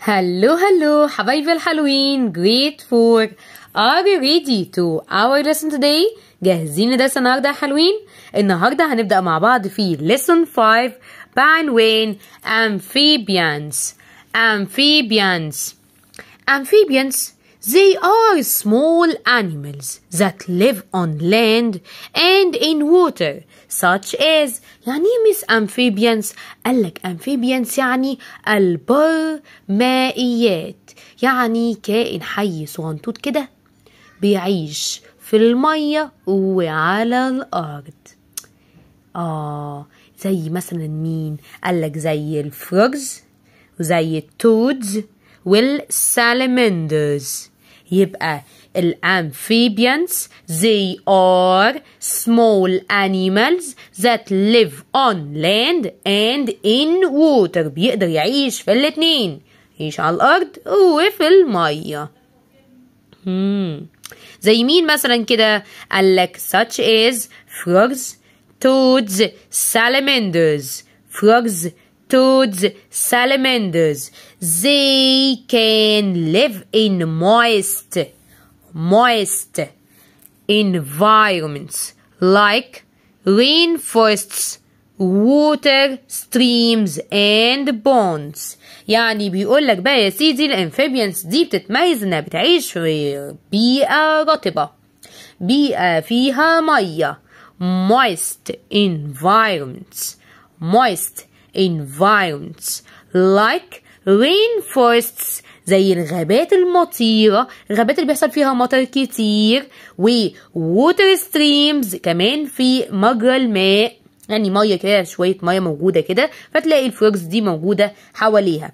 هلو هلو حبايبي الحلوين جريت فور Are you ready to our lesson today? جاهزين لدرس النهارده يا حلوين النهارده هنبدا مع بعض في ليسن 5 بعنوان Amphibians Amphibians Amphibians, they are small animals that live on land and in water such as يعني مس amphibians قال لك amphibians يعني البر مائيات يعني كائن حي صغنطوط كده بيعيش في المية وعلى الأرض آه زي مثلا مين قال لك زي الفروجز وزي التودز والsalamanders يبقى الamphibians uh, they are small animals that live on land and in water بيقدر يعيش في الاتنين يعيش على الأرض وفي المية مم. Hmm. زي مين مثلا كده قالك such as frogs toads salamanders frogs toads salamanders they can live in moist, moist environments like rainforests, water streams and ponds يعني بيقول لك بقى يا سيدي الامفيبيانس دي بتتميز انها بتعيش في بيئة رطبة بيئة فيها مية moist environments moist environments like رين فورستس زي الغابات المطيرة الغابات اللي بيحصل فيها مطر كتير و water streams كمان في مجرى الماء يعني ميه كده شويه ميه موجوده كده فتلاقي الفروجز دي موجوده حواليها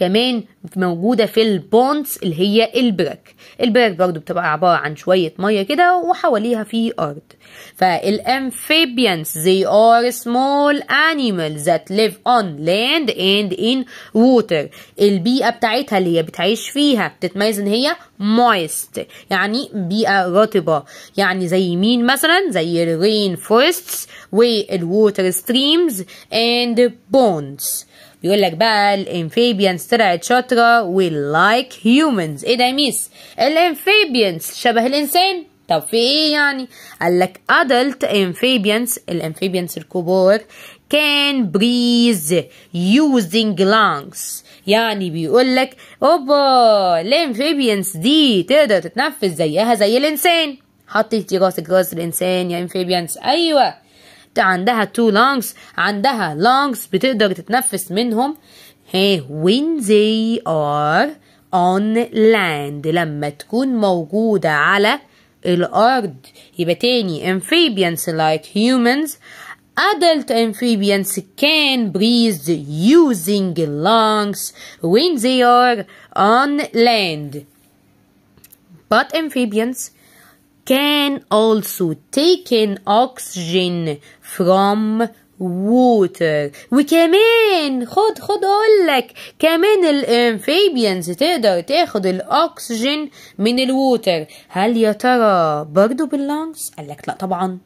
كمان موجوده في البونز اللي هي البرك البرك برضو بتبقى عباره عن شويه ميه كده وحواليها في ارض فالامفيبيانز they are small animals that live on land and in water البيئه بتاعتها اللي هي بتعيش فيها بتتميز ان هي moist يعني بيئه رطبه يعني زي مين مثلا زي الرين فورستس والووتر ستريمز اند بونز بيقول لك بقى الامفيبيانز طلعت شاطره لايك هيومنز ايه ده يا ميس الامفيبيانز شبه الانسان طب في ايه يعني قال لك adult amphibians الامفيبيانز الكبار can breathe using lungs يعني بيقول لك اوبا الامفيبيانز دي تقدر تتنفس زيها زي الانسان حطيتي راسك راس الانسان يا امفيبيانز ايوه عندها two lungs عندها lungs بتقدر تتنفس منهم hey, when they are on land لما تكون موجودة على الأرض يبقى تاني amphibians like humans adult amphibians can breathe using lungs when they are on land but amphibians can also take in oxygen from water وكمان خد خد اقول لك كمان الامفيبيانز تقدر تاخد الاكسجين من الووتر هل يا ترى برضه قال لك لا طبعا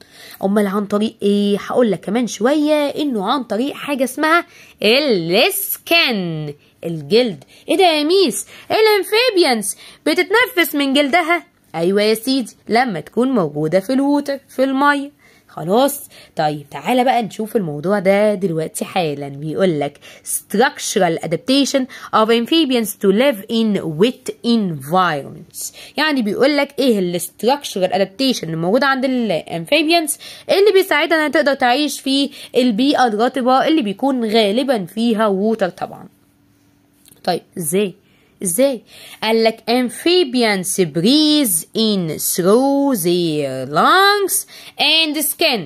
امال عن طريق ايه هقول لك كمان شويه انه عن طريق حاجه اسمها السكن الجلد ايه ده يا ميس الامفيبيانز بتتنفس من جلدها ايوه يا سيدي لما تكون موجوده في الووتر في الميه خلاص طيب تعالى بقى نشوف الموضوع ده دلوقتي حالا بيقول لك structural adaptation of amphibians to live in wet environments يعني بيقول لك ايه ال structural adaptation الموجودة عند عند الامفيبيانز اللي بيساعدها انها تقدر تعيش في البيئه الرطبه اللي بيكون غالبا فيها ووتر طبعا طيب ازاي ازاي قال لك amphibians breathe in through their lungs and skin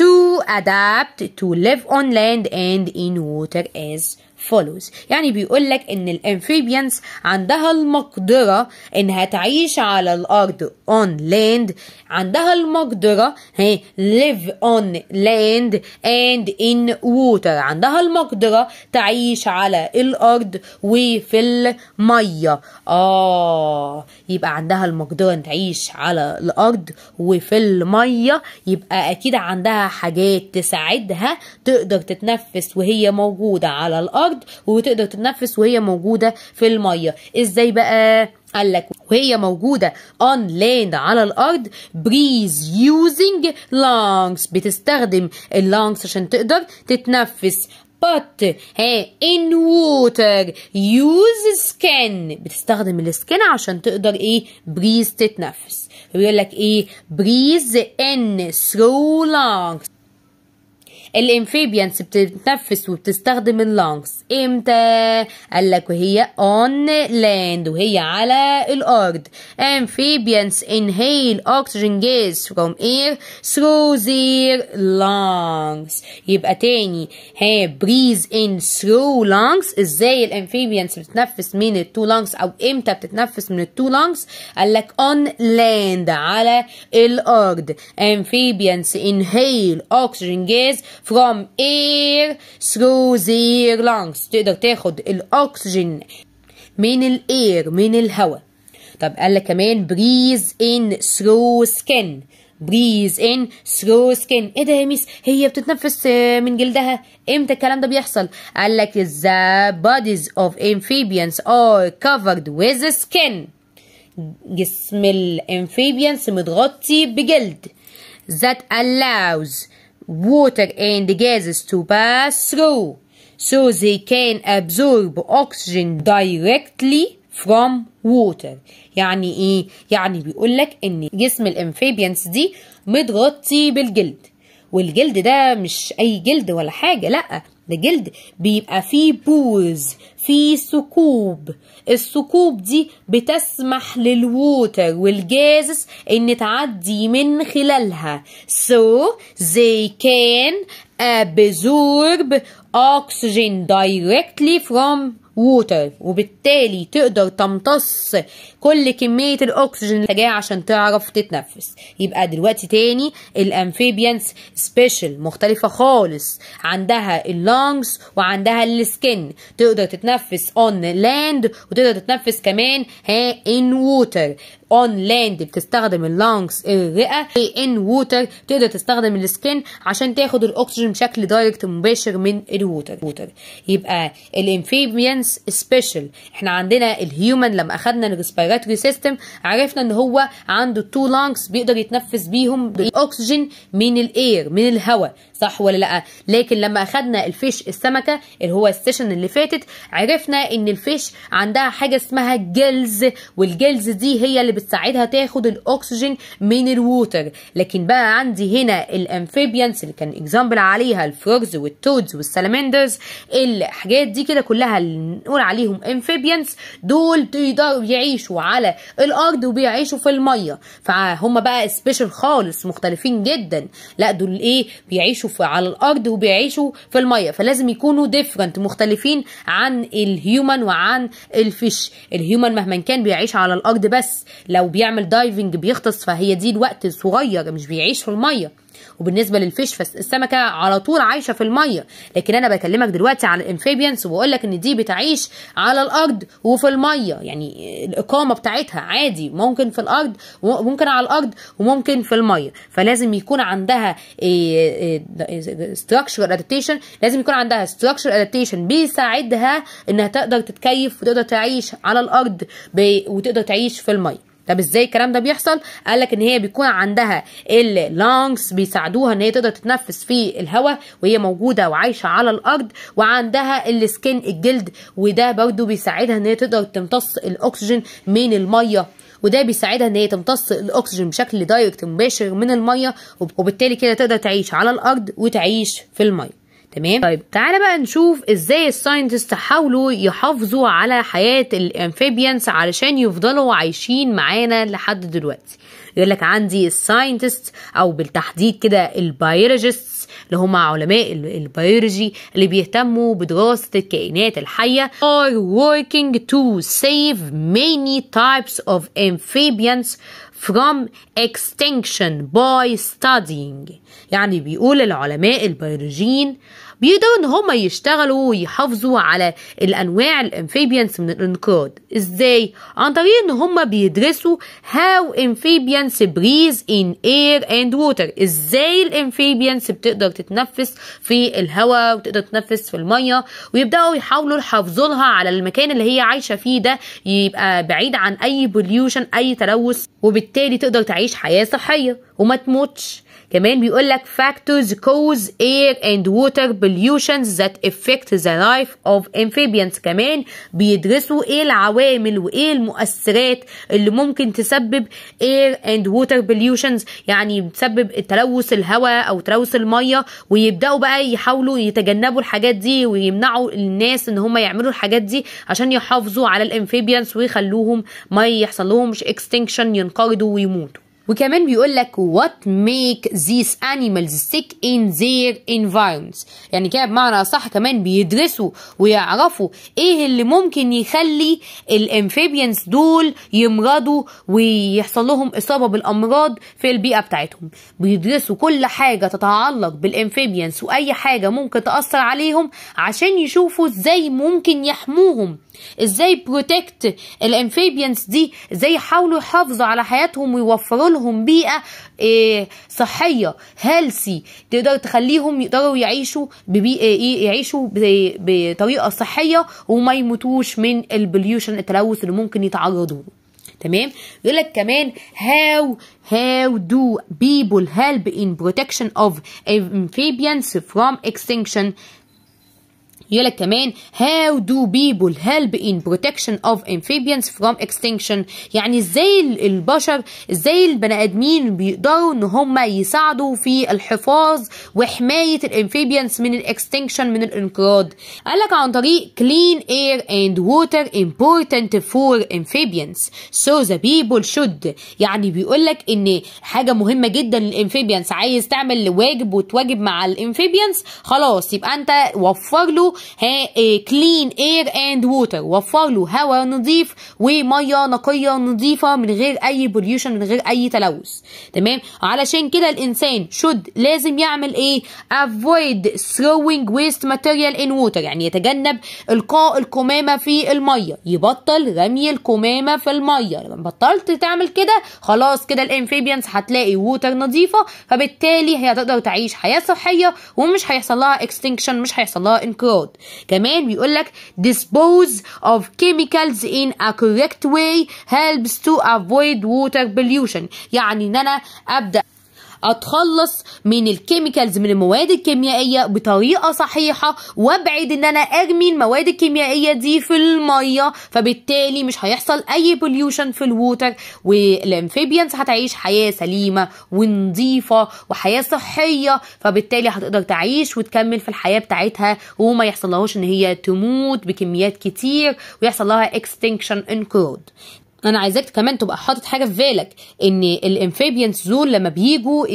to adapt to live on land and in water as follows يعني بيقول لك ان الامفيبيانس عندها المقدرة انها تعيش على الارض on land عندها المقدرة هي live on land and in water عندها المقدرة تعيش على الارض وفي المية اه يبقى عندها المقدرة ان تعيش على الارض وفي المية يبقى اكيد عندها حاجات تساعدها تقدر تتنفس وهي موجودة على الارض الارض وتقدر تتنفس وهي موجوده في الميه ازاي بقى قال لك وهي موجودة اون لاند على الأرض بريز يوزنج لانجز بتستخدم اللانجز عشان تقدر تتنفس but hey, in water use skin بتستخدم السكن عشان تقدر ايه breathe تتنفس بيقول لك ايه breathe in through lungs الامفيبيانس بتتنفس وبتستخدم اللانكس امتى قال لك وهي on land وهي على الارض amphibians inhale oxygen gas from air through their lungs يبقى تاني ها breathe in through lungs ازاي الامفيبيانس بتتنفس من التو lungs او امتى بتتنفس من التو lungs قال لك on land على الارض amphibians inhale oxygen gas from air through their lungs تقدر تاخد الأكسجين من الاير من الهواء طب قال لك كمان breathe in through skin breathe in through skin ايه ده يا ميس هي بتتنفس من جلدها امتى الكلام ده بيحصل قال لك the bodies of amphibians are covered with skin جسم الامفيبيانس متغطي بجلد that allows water and gases to pass through so they can absorb oxygen directly from water يعني ايه يعني بيقول لك ان جسم الامفيبيانس دي متغطي بالجلد والجلد ده مش اي جلد ولا حاجه لا الجلد بيبقى فيه بوز فيه ثقوب الثقوب دي بتسمح للووتر والجازس ان تعدي من خلالها so they can absorb oxygen directly from ووتر وبالتالي تقدر تمتص كل كمية الأكسجين اللي جايه عشان تعرف تتنفس يبقى دلوقتي تاني الامفيبيانس سبيشال مختلفة خالص عندها اللونجز وعندها السكن تقدر تتنفس اون لاند وتقدر تتنفس كمان ها ان ووتر اون لاند بتستخدم اللانجز الرئه ان ووتر تقدر تستخدم السكين عشان تاخد الاكسجين بشكل دايركت مباشر من الووتر ووتر. يبقى الانفيبيانس سبيشال احنا عندنا الهيومن لما اخدنا الريسبيراتوري سيستم عرفنا ان هو عنده تو لانجز بيقدر يتنفس بيهم الاكسجين من الاير من الهواء صح ولا لا لكن لما اخدنا الفيش السمكه اللي هو السيشن اللي فاتت عرفنا ان الفيش عندها حاجه اسمها جلز والجلز دي هي اللي بتساعدها تاخد الاكسجين من الووتر لكن بقى عندي هنا الامفيبيانس اللي كان اكزامبل عليها الفروجز والتودز والسلامندرز الحاجات دي كده كلها اللي نقول عليهم امفيبيانس دول بيقدروا يعيشوا على الارض وبيعيشوا في الميه فهم بقى سبيشال خالص مختلفين جدا لا دول ايه بيعيشوا في على الارض وبيعيشوا في الميه فلازم يكونوا ديفرنت مختلفين عن الهيومن وعن الفيش الهيومن مهما كان بيعيش على الارض بس لو بيعمل دايفنج بيغطس فهي دي الوقت صغير مش بيعيش في الميه وبالنسبه للفيش فالسمكه على طول عايشه في الميه لكن انا بكلمك دلوقتي عن الانفيبيانس وبقول لك ان دي بتعيش على الارض وفي الميه يعني الاقامه بتاعتها عادي ممكن في الارض وممكن على الارض وممكن في الميه فلازم يكون عندها ستراكشر إيه، ادابتيشن لازم يكون عندها ستراكشر ادابتيشن بيساعدها انها تقدر تتكيف وتقدر تعيش على الارض وتقدر تعيش في الميه طب ازاي الكلام ده بيحصل قال لك ان هي بيكون عندها اللانجز بيساعدوها ان هي تقدر تتنفس في الهواء وهي موجوده وعايشه على الارض وعندها السكن الجلد وده برضه بيساعدها ان هي تقدر تمتص الاكسجين من الميه وده بيساعدها ان هي تمتص الاكسجين بشكل دايركت مباشر من الميه وبالتالي كده تقدر تعيش على الارض وتعيش في الميه تمام طيب تعالى بقى نشوف ازاي الساينتست حاولوا يحافظوا على حياه الامفيبيانس علشان يفضلوا عايشين معانا لحد دلوقتي يقول لك عندي الساينتست او بالتحديد كده البيولوجيست اللي هم علماء البيولوجي اللي بيهتموا بدراسه الكائنات الحيه are working to save many types of amphibians from extinction by studying يعني بيقول العلماء البيولوجيين بيقدروا ان هم يشتغلوا ويحافظوا على الانواع الامفيبيانس من الانقراض ازاي عن طريق ان هم بيدرسوا هاو امفيبيانس بريز ان اير اند ووتر ازاي الامفيبيانس بتقدر تتنفس في الهواء وتقدر تتنفس في الميه ويبداوا يحاولوا يحافظوا لها على المكان اللي هي عايشه فيه ده يبقى بعيد عن اي بوليوشن اي تلوث وبالتالي تقدر تعيش حياه صحيه وما تموتش كمان بيقول لك factors cause air and water pollutions that affect the life of amphibians كمان بيدرسوا ايه العوامل وايه المؤثرات اللي ممكن تسبب air and water pollutions يعني بتسبب تلوث الهواء او تلوث الميه ويبداوا بقى يحاولوا يتجنبوا الحاجات دي ويمنعوا الناس ان هم يعملوا الحاجات دي عشان يحافظوا على الامفيبيانس ويخلوهم ما يحصل لهمش اكستنكشن ينقرضوا ويموتوا وكمان بيقول لك what make these animals sick in their environments يعني كده بمعنى صح كمان بيدرسوا ويعرفوا ايه اللي ممكن يخلي الامفيبيانز دول يمرضوا ويحصل لهم اصابه بالامراض في البيئه بتاعتهم بيدرسوا كل حاجه تتعلق بالامفيبيانز واي حاجه ممكن تاثر عليهم عشان يشوفوا ازاي ممكن يحموهم ازاي بروتكت الامفيبيانز دي ازاي يحاولوا يحافظوا على حياتهم ويوفروا لهم بيئه إيه، صحيه هيلسي تقدر تخليهم يقدروا يعيشوا ببيئه إيه، إيه، يعيشوا بطريقه صحيه وما يموتوش من البليوشن التلوث اللي ممكن يتعرضوا له تمام يقول لك كمان هاو هاو دو بيبول هيلب ان بروتكشن اوف amphibians فروم extinction يقول لك كمان هاو دو people هيلب ان بروتكشن اوف amphibians فروم اكستنكشن يعني ازاي البشر ازاي البني ادمين بيقدروا ان هم يساعدوا في الحفاظ وحمايه الامفيبيانز من الاكستنكشن من الانقراض قال لك عن طريق clean air and water important for amphibians so the people should يعني بيقول لك ان حاجه مهمه جدا للامفيبيانز عايز تعمل واجب وتواجب مع الامفيبيانز خلاص يبقى انت وفر له كلين اير اند ووتر وفر له هواء نظيف وميه نقيه نظيفه من غير اي بوليوشن من غير اي تلوث تمام علشان كده الانسان شد لازم يعمل ايه افويد ثروينج ويست ماتيريال ان ووتر يعني يتجنب القاء القمامه في الميه يبطل رمي القمامه في الميه لما بطلت تعمل كده خلاص كده الانفيبيانس هتلاقي ووتر نظيفه فبالتالي هي هتقدر تعيش حياه صحيه ومش هيحصل لها اكستنكشن مش هيحصل لها انقراض الأرض كمان بيقول لك dispose of chemicals in a correct way helps to avoid water pollution يعني ان انا ابدا اتخلص من الكيميكالز من المواد الكيميائيه بطريقه صحيحه وابعد ان انا ارمي المواد الكيميائيه دي في الميه فبالتالي مش هيحصل اي بوليوشن في الووتر والامفيبيانز هتعيش حياه سليمه ونظيفه وحياه صحيه فبالتالي هتقدر تعيش وتكمل في الحياه بتاعتها وما يحصلهاش ان هي تموت بكميات كتير ويحصل لها اكستنكشن انكود انا عايزاك كمان تبقى حاطط حاجه في بالك ان الانفيبيانس زول لما بيجوا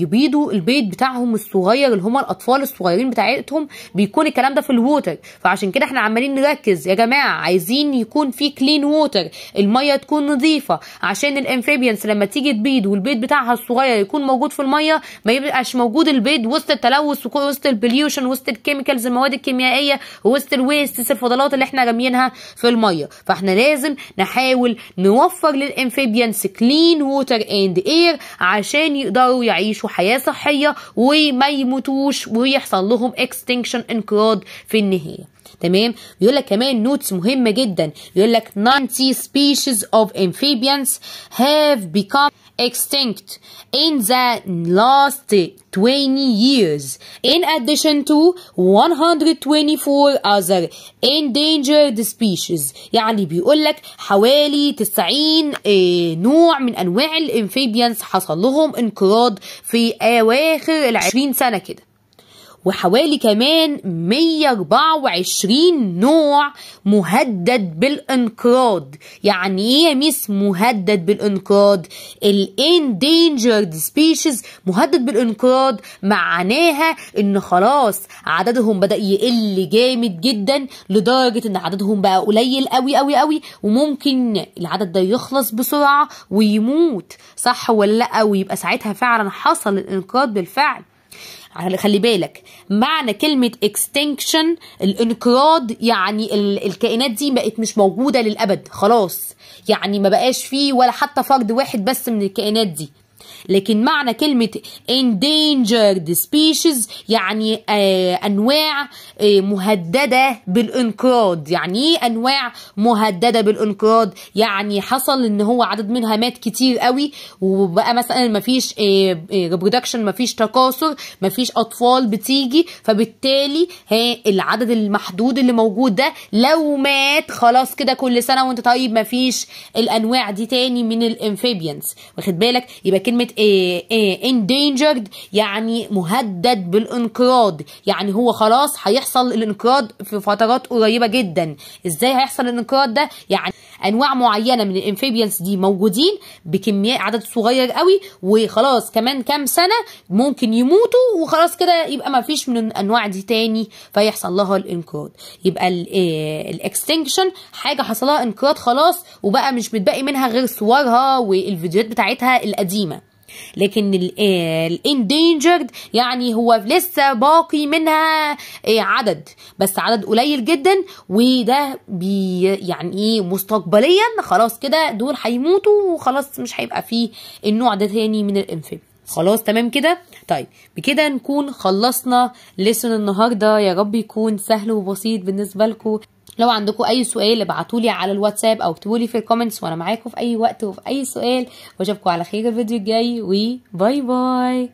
يبيضوا البيض بتاعهم الصغير اللي هم الاطفال الصغيرين بتاعتهم بيكون الكلام ده في الووتر فعشان كده احنا عمالين نركز يا جماعه عايزين يكون في كلين ووتر الميه تكون نظيفه عشان الانفيبيانس لما تيجي تبيض والبيض بتاعها الصغير يكون موجود في الميه ما يبقاش موجود البيض وسط التلوث وسط البليوشن وسط الكيميكالز المواد الكيميائيه وسط الويست الفضلات اللي احنا راميينها في الميه فاحنا لازم نحاول نحاول نوفر للإنفيبيانس كلين ووتر اند اير عشان يقدروا يعيشوا حياة صحية وما يموتوش ويحصل لهم اكستنكشن انقراض في النهاية تمام بيقول لك كمان نوتس مهمه جدا بيقول لك 90 species of amphibians have become extinct in the last 20 years in addition to 124 other endangered species يعني بيقول لك حوالي 90 آه، نوع من انواع الامفيبيانس حصل لهم انقراض في اواخر ال 20 سنه كده وحوالي كمان 124 نوع مهدد بالانقراض يعني ايه يا ميس مهدد بالانقراض الاندينجرد سبيشيز مهدد بالانقراض معناها ان خلاص عددهم بدا يقل جامد جدا لدرجه ان عددهم بقى قليل قوي قوي قوي وممكن العدد ده يخلص بسرعه ويموت صح ولا لا ويبقى ساعتها فعلا حصل الانقراض بالفعل خلي بالك معنى كلمة extinction الانقراض يعني الكائنات دي بقت مش موجودة للأبد خلاص يعني ما بقاش فيه ولا حتى فرد واحد بس من الكائنات دي لكن معنى كلمة endangered species يعني آه، أنواع آه، مهددة بالانقراض يعني إيه أنواع مهددة بالانقراض يعني حصل إن هو عدد منها مات كتير قوي وبقى مثلا مفيش آه، reproduction مفيش تكاثر مفيش أطفال بتيجي فبالتالي العدد المحدود اللي موجود ده لو مات خلاص كده كل سنة وانت طيب مفيش الأنواع دي تاني من الانفيبيانس واخد بالك يبقى كلمة إيه، إيه، endangered يعني مهدد بالانقراض يعني هو خلاص هيحصل الانقراض في فترات قريبه جدا ازاي هيحصل الانقراض ده يعني انواع معينه من الانفيبيانس دي موجودين بكمية عدد صغير قوي وخلاص كمان كام سنه ممكن يموتوا وخلاص كده يبقى ما فيش من الانواع دي تاني فيحصل لها الانقراض يبقى الاكستنكشن إيه، حاجه حصلها انقراض خلاص وبقى مش متبقي منها غير صورها والفيديوهات بتاعتها القديمه لكن الاندينجرد آه، يعني هو لسه باقي منها آه، عدد بس عدد قليل جدا وده بي يعني ايه مستقبليا خلاص كده دول هيموتوا وخلاص مش هيبقى فيه النوع ده تاني من الانفيب خلاص تمام كده طيب بكده نكون خلصنا لسن النهارده يا رب يكون سهل وبسيط بالنسبه لكم لو عندكم اي سؤال ابعتولي على الواتساب او اكتبولي في الكومنتس وانا معاكم في اي وقت وفي اي سؤال واشوفكم على خير الفيديو الجاي وباي باي